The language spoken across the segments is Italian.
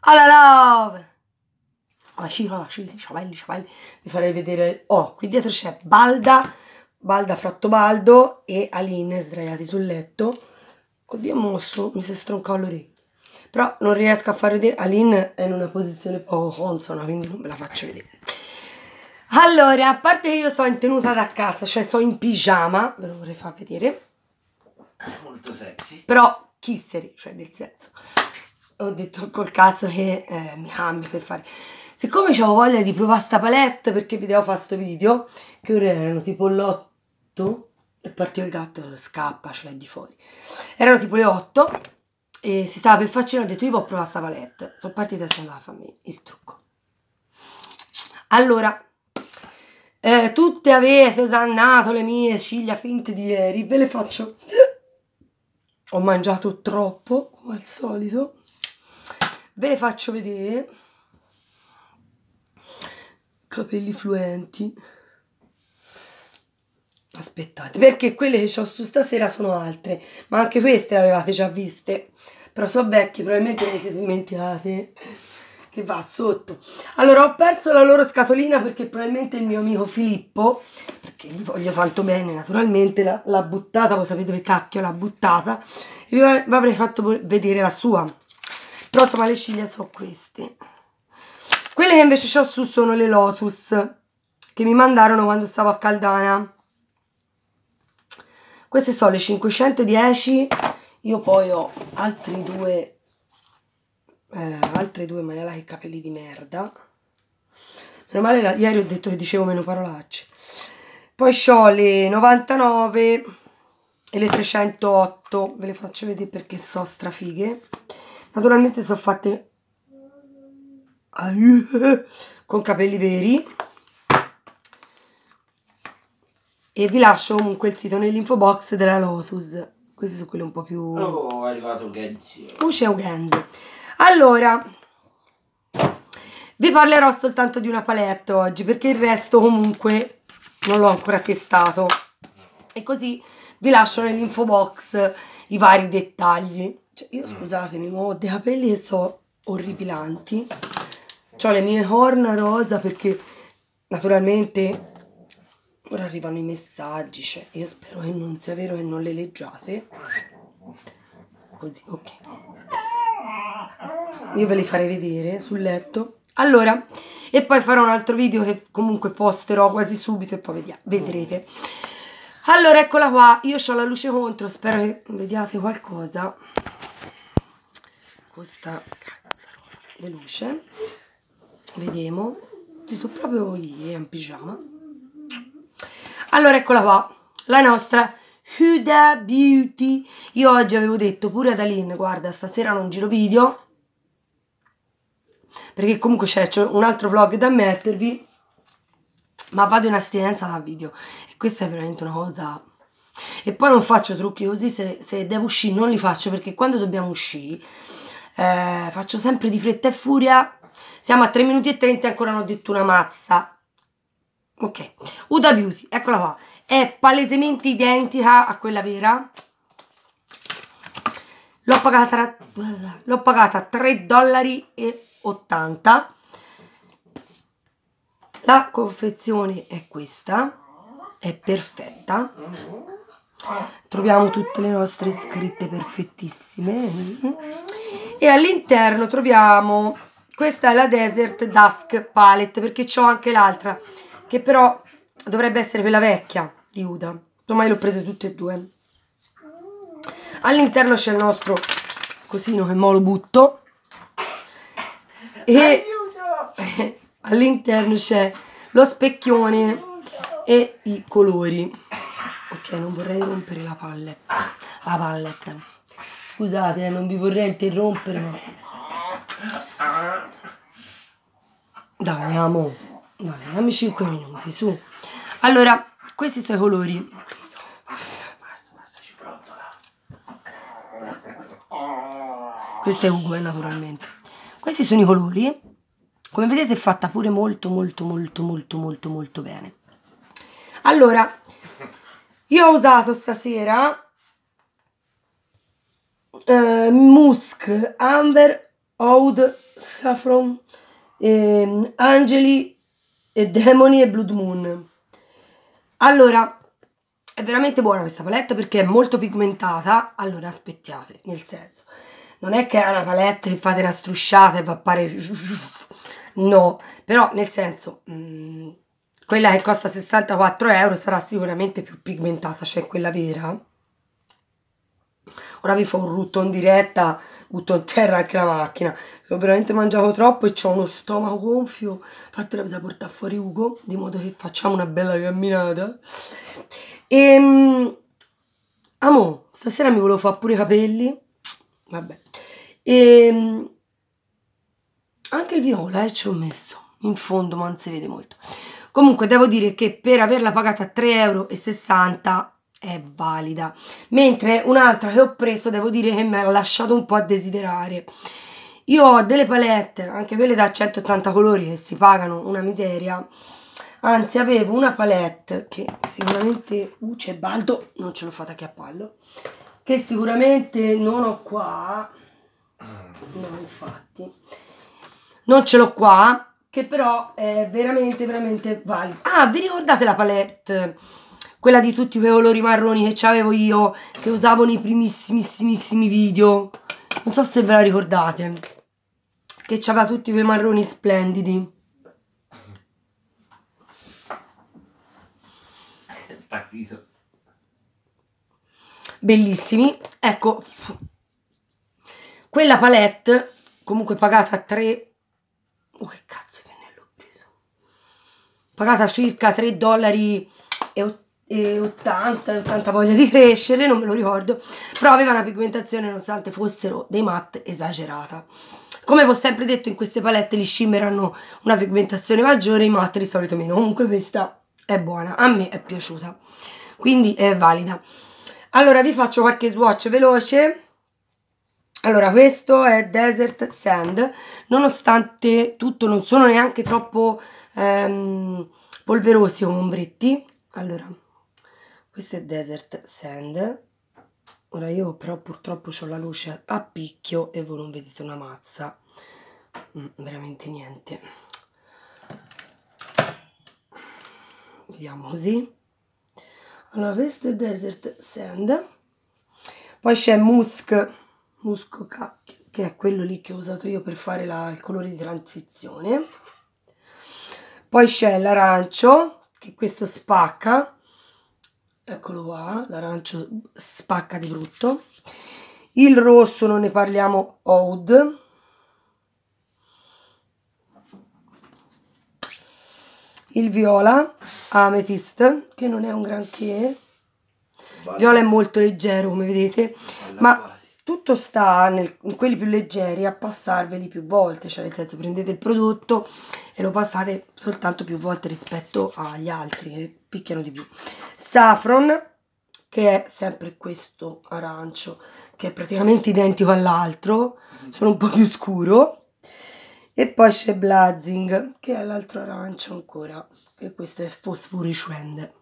alla love! la scivola, alla scivola, sciabelli, sciabelli. Vi farei vedere... Oh, qui dietro c'è Balda, Balda Frattobaldo e Aline sdraiati sul letto. Oddio, mosso, mi si è stroncato l'orecchio. Però non riesco a far vedere... Aline è in una posizione poco consona, quindi non ve la faccio vedere. Allora, a parte che io sono in tenuta da casa, cioè sono in pigiama, ve lo vorrei far vedere. Molto sexy. Però chisseri cioè nel senso ho detto col cazzo che eh, mi cambio per fare siccome avevo voglia di provare sta palette perché vi devo fare questo video che ora erano tipo l'8 e partivo il gatto scappa cioè di fuori erano tipo le 8 e si stava per faccina ho detto io posso provare sta palette sono partita e sono andata a farmi il trucco allora eh, tutte avete osannato le mie ciglia finte di ieri ve le faccio ho mangiato troppo come al solito ve le faccio vedere capelli fluenti aspettate perché quelle che ho su stasera sono altre ma anche queste le avevate già viste però sono vecchie probabilmente le siete dimenticate che va sotto allora ho perso la loro scatolina perché probabilmente il mio amico Filippo perché gli voglio tanto bene naturalmente l'ha buttata voi sapete che cacchio l'ha buttata e vi avrei fatto vedere la sua però insomma le ciglia sono queste quelle che invece ho su sono le Lotus che mi mandarono quando stavo a Caldana queste sono le 510 io poi ho altri due eh, altre due maiala che capelli di merda meno male la, ieri ho detto che dicevo meno parolacce poi ho le 99 e le 308 ve le faccio vedere perché so strafighe Naturalmente sono fatte con capelli veri. E vi lascio comunque il sito nell'info box della Lotus. Queste sono quelle un po' più... Oh, è arrivato Genzi. Usce Genzi. Allora, vi parlerò soltanto di una palette oggi, perché il resto comunque non l'ho ancora testato. E così vi lascio nell'info box i vari dettagli. Cioè, io mm. scusatemi, ma ho dei capelli che sono orripilanti. Ho le mie corna rosa perché naturalmente ora arrivano i messaggi, cioè io spero che non sia vero e non le leggiate. Così, ok. Io ve li farei vedere sul letto. Allora, e poi farò un altro video che comunque posterò quasi subito e poi vedrete. Allora, eccola qua, io ho la luce contro, spero che vediate qualcosa questa cazzarola veloce vediamo si sono proprio lì in pigiama allora eccola qua la nostra Huda Beauty io oggi avevo detto pure ad Aline guarda stasera non giro video perché comunque c'è un altro vlog da mettervi ma vado in astinenza da video e questa è veramente una cosa e poi non faccio trucchi così se, se devo uscire non li faccio perché quando dobbiamo uscire eh, faccio sempre di fretta e furia. Siamo a 3 minuti e 30 e ancora non ho detto una mazza. Ok, Uda Beauty, eccola qua. È palesemente identica a quella vera. L'ho pagata, l'ho pagata 3 dollari e 80. La confezione è questa, è perfetta troviamo tutte le nostre scritte perfettissime e all'interno troviamo questa è la Desert Dusk Palette perché c'ho anche l'altra che però dovrebbe essere quella vecchia di Uda ormai l'ho presa tutte e due all'interno c'è il nostro cosino che mo lo butto e all'interno c'è lo specchione e i colori Ok, non vorrei rompere la palletta. La palletta. Scusate, eh, non vi vorrei interrompere, ma... Dai, amo. Dai, dammi 5 minuti, su. Allora, questi sono i colori. Questo è Ugo, naturalmente. Questi sono i colori. Come vedete è fatta pure molto, molto, molto, molto, molto, molto bene. Allora, io ho usato stasera eh, Musk, Amber, Oud, Saffron, eh, Angeli, e Demoni e Blood Moon. Allora, è veramente buona questa palette perché è molto pigmentata. Allora, aspettate, nel senso, non è che è una palette che fate una strusciata e va a fare... No, però nel senso... Mh, mm, quella che costa 64 euro sarà sicuramente più pigmentata, cioè quella vera. Ora vi fa un rutto in diretta, butto in terra anche la macchina. Ho veramente mangiato troppo e ho uno stomaco gonfio. Infatti la vita portare fuori Ugo, di modo che facciamo una bella camminata. E, ehm, amo, stasera mi volevo fare pure i capelli. Vabbè. E, ehm, anche il viola eh, ci ho messo. In fondo, ma non si vede molto. Comunque devo dire che per averla pagata 3,60 euro è valida. Mentre un'altra che ho preso devo dire che mi ha lasciato un po' a desiderare. Io ho delle palette, anche quelle da 180 colori che si pagano una miseria. Anzi, avevo una palette che sicuramente... Uh, c'è Baldo, non ce l'ho fatta che a pallo. Che sicuramente non ho qua. Ah. No, infatti. Non ce l'ho qua, che però è veramente, veramente valido. Ah, vi ricordate la palette? Quella di tutti quei colori marroni che avevo io, che usavo nei primissimissimissimi video. Non so se ve la ricordate. Che c'aveva tutti quei marroni splendidi. Bellissimi. Ecco, quella palette, comunque pagata a 3... Oh, che cazzo pagata circa 3 dollari e 80, 80 voglia di crescere, non me lo ricordo, però aveva una pigmentazione nonostante fossero dei matte esagerata. Come ho sempre detto in queste palette gli shimmer hanno una pigmentazione maggiore, i matte di solito meno, comunque questa è buona, a me è piaciuta, quindi è valida. Allora vi faccio qualche swatch veloce. Allora, questo è Desert Sand, nonostante tutto non sono neanche troppo ehm, polverosi o ombretti allora questo è Desert Sand ora io però purtroppo ho la luce a picchio e voi non vedete una mazza mm, veramente niente vediamo così allora questo è Desert Sand poi c'è Musk Musco K che è quello lì che ho usato io per fare la, il colore di transizione poi c'è l'arancio, che questo spacca, eccolo qua, l'arancio spacca di brutto. Il rosso non ne parliamo, oud. Il viola, amethyst, che non è un granché. Viola è molto leggero, come vedete, ma tutto sta nel, in quelli più leggeri a passarveli più volte, cioè nel senso prendete il prodotto e lo passate soltanto più volte rispetto agli altri che eh, picchiano di più. Saffron, che è sempre questo arancio, che è praticamente identico all'altro, sono un po' più scuro. E poi c'è Blazing, che è l'altro arancio ancora, che questo è fosforescente.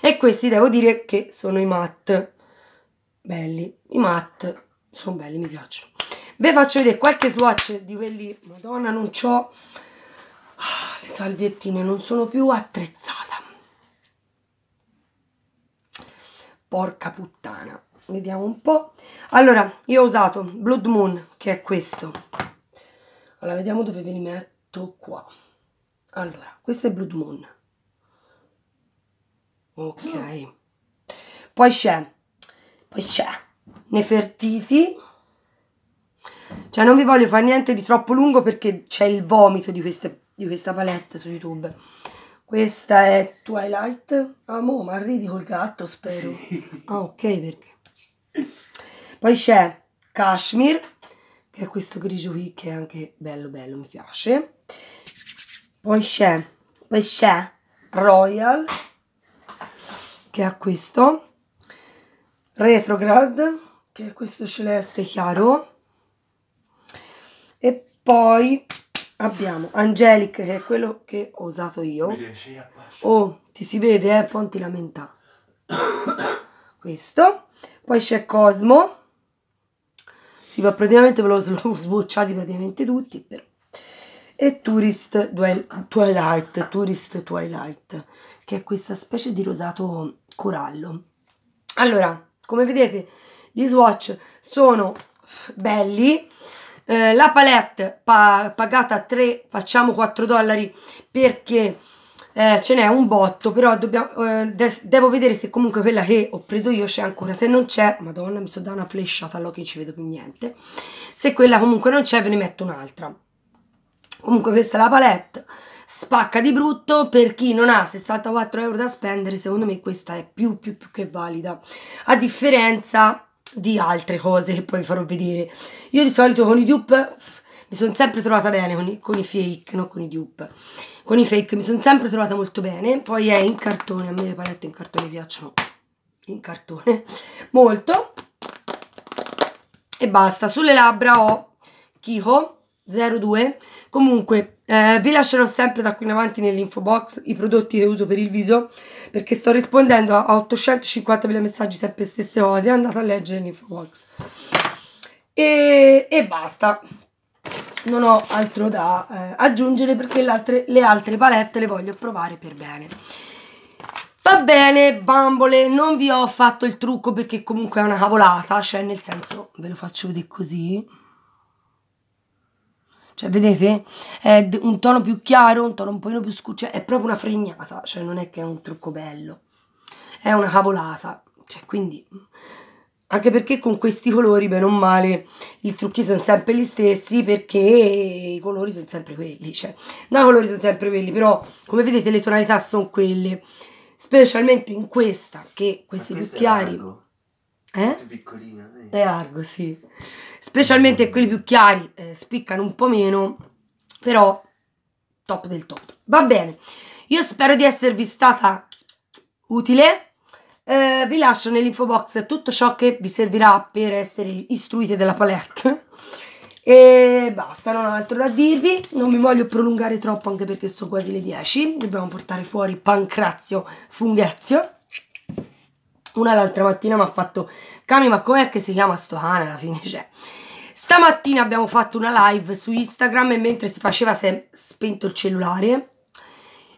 E questi devo dire che sono i matte belli, i matte sono belli, mi piacciono. Ve faccio vedere qualche swatch di quelli, madonna non ho, ah, le salviettine non sono più attrezzata. Porca puttana, vediamo un po'. Allora, io ho usato Blood Moon, che è questo. Allora, vediamo dove ve li metto qua. Allora, questo è Blood Moon. Ok. Poi c'è poi c'è Nefertiti. Cioè non vi voglio fare niente di troppo lungo perché c'è il vomito di, queste, di questa palette su YouTube. Questa è Twilight. Amo, ah, ma ridi col gatto, spero. Ah, ok, perché. Poi c'è cashmere che è questo grigio qui che è anche bello, bello, mi piace. Poi c'è, poi c'è Royal, che è questo. Retrograd, che è questo celeste chiaro, e poi abbiamo Angelic, che è quello che ho usato io. Oh, ti si vede, eh? Ponti lamenta. questo. Poi c'è Cosmo. Sì, ma praticamente ve l'ho sbocciati praticamente tutti, però. E Tourist Twilight, Tourist Twilight, che è questa specie di rosato corallo. Allora, come vedete gli swatch sono belli. Eh, la palette pa pagata 3, facciamo 4 dollari perché eh, ce n'è un botto, però dobbiamo, eh, de devo vedere se comunque quella che ho preso io c'è ancora. Se non c'è, madonna, mi sono data una flesciata all'occhio, non ci vedo più niente. Se quella comunque non c'è, ve ne metto un'altra. Comunque questa è la palette spacca di brutto per chi non ha 64 euro da spendere secondo me questa è più più più che valida a differenza di altre cose che poi vi farò vedere io di solito con i dupe mi sono sempre trovata bene con i, con i fake non con i dupe con i fake mi sono sempre trovata molto bene poi è in cartone a me le palette in cartone piacciono in cartone molto e basta sulle labbra ho Kiko 02 comunque eh, vi lascerò sempre da qui in avanti nell'info box i prodotti che uso per il viso perché sto rispondendo a 850.000 messaggi sempre stesse cose andate a leggere l'info box e, e, basta non ho altro da eh, aggiungere perché altre, le altre palette le voglio provare per bene va bene bambole non vi ho fatto il trucco perché comunque è una cavolata cioè nel senso ve lo faccio vedere così cioè, vedete? È un tono più chiaro, un tono un pochino più scuro. Cioè, è proprio una fregnata. Cioè, non è che è un trucco bello. È una cavolata. Cioè, quindi... Anche perché con questi colori, bene o male, i trucchi sono sempre gli stessi perché i colori sono sempre quelli. Cioè, no, i colori sono sempre quelli, però, come vedete, le tonalità sono quelle. Specialmente in questa, che questi più chiari... Eh? È eh? È piccolina. Eh. È argo, sì specialmente quelli più chiari eh, spiccano un po' meno, però top del top. Va bene, io spero di esservi stata utile, eh, vi lascio nell'info box tutto ciò che vi servirà per essere istruite della palette. E basta, non ho altro da dirvi, non mi voglio prolungare troppo anche perché sono quasi le 10, dobbiamo portare fuori Pancrazio Funghezio. Una l'altra mattina mi ha fatto Cami ma com'è che si chiama sto cane alla fine cioè Stamattina abbiamo fatto una live su Instagram e mentre si faceva si è spento il cellulare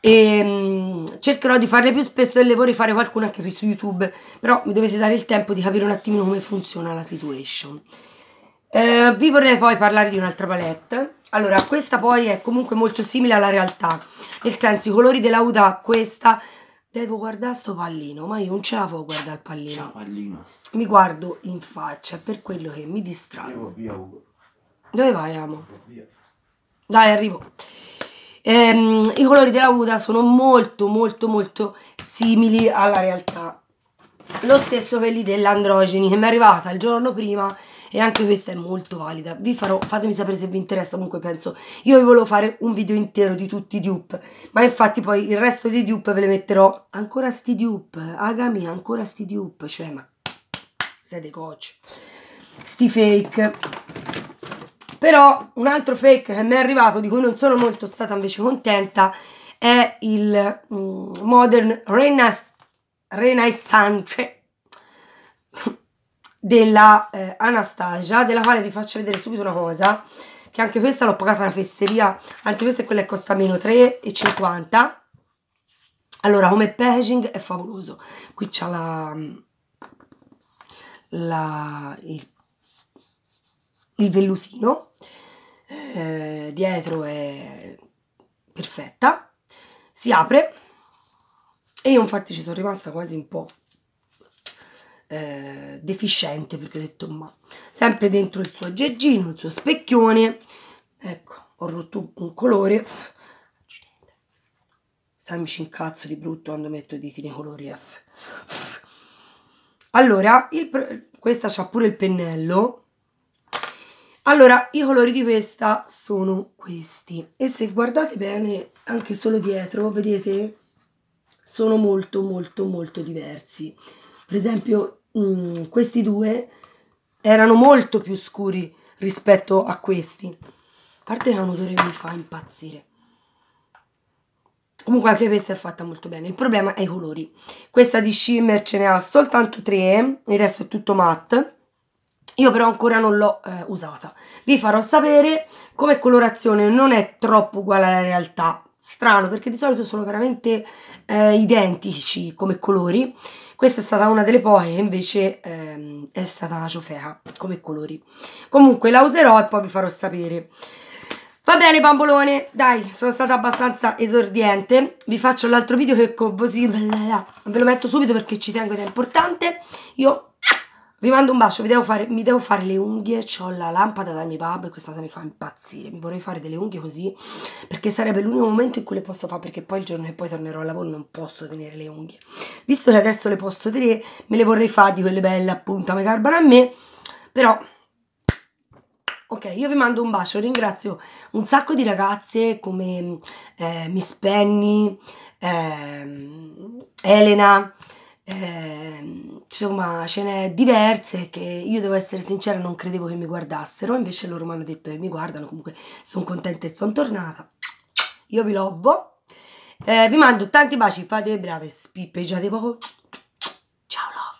e um, cercherò di farle più spesso e le vorrei fare qualcuna anche qui su YouTube però mi dovete dare il tempo di capire un attimino come funziona la situation eh, vi vorrei poi parlare di un'altra palette allora questa poi è comunque molto simile alla realtà nel senso i colori della Uda, questa devo guardare sto pallino, ma io non ce la posso guardare il pallino. Ciao, pallino. Mi guardo in faccia, per quello che mi distraggo. Via, Ugo. Dove vai, amo? Dai, arrivo. Ehm, I colori della muda sono molto, molto, molto simili alla realtà. Lo stesso quelli dell'androgeni, che mi è arrivata il giorno prima e anche questa è molto valida vi farò fatemi sapere se vi interessa comunque penso io vi volevo fare un video intero di tutti i dupe ma infatti poi il resto dei dupe ve le metterò ancora sti dupe agami ancora sti dupe cioè ma siete coach sti fake però un altro fake che mi è arrivato di cui non sono molto stata invece contenta è il um, Modern Renaissance della eh, Anastasia, della quale vi faccio vedere subito una cosa, che anche questa l'ho pagata alla fesseria, anzi questa è quella che costa meno 3,50. Allora, come packaging è favoloso. Qui c'è la, la, il, il vellutino, eh, dietro è perfetta, si apre e io infatti ci sono rimasta quasi un po' eh, deficiente perché ho detto ma sempre dentro il suo aggeggino, il suo specchione ecco ho rotto un colore sai mi ci incazzo di brutto quando metto i diti nei colori eh, F allora il, questa c'ha pure il pennello allora i colori di questa sono questi e se guardate bene anche solo dietro vedete sono molto molto molto diversi per esempio, mh, mm, questi due erano molto più scuri rispetto a questi. A parte che ha un odore che mi fa impazzire. Comunque anche questa è fatta molto bene. Il problema è i colori. Questa di Shimmer ce ne ha soltanto tre il resto è tutto matte. Io però ancora non l'ho eh, usata. Vi farò sapere come colorazione non è troppo uguale alla realtà. Strano, perché di solito sono veramente eh, identici come colori. Questa è stata una delle poche che invece ehm, è stata ciofea come colori. Comunque la userò e poi vi farò sapere. Va bene bambolone, dai, sono stata abbastanza esordiente. Vi faccio l'altro video che così ve lo metto subito perché ci tengo ed è importante. Io vi mando un bacio, devo fare, mi devo fare le unghie, ho la lampada da mio babbo e questa cosa mi fa impazzire, mi vorrei fare delle unghie così perché sarebbe l'unico momento in cui le posso fare perché poi il giorno che poi tornerò al lavoro non posso tenere le unghie. Visto che adesso le posso tenere, me le vorrei fare di quelle belle appunto, mi carbano a me, però... Ok, io vi mando un bacio, ringrazio un sacco di ragazze come eh, Miss Penny, eh, Elena, eh, insomma, ce n'è diverse che io devo essere sincera, non credevo che mi guardassero, invece loro mi hanno detto che mi guardano, comunque sono contenta e sono tornata. Io vi lobbo. Eh, vi mando tanti baci, fate brave, spippeggiate poco. Ciao love.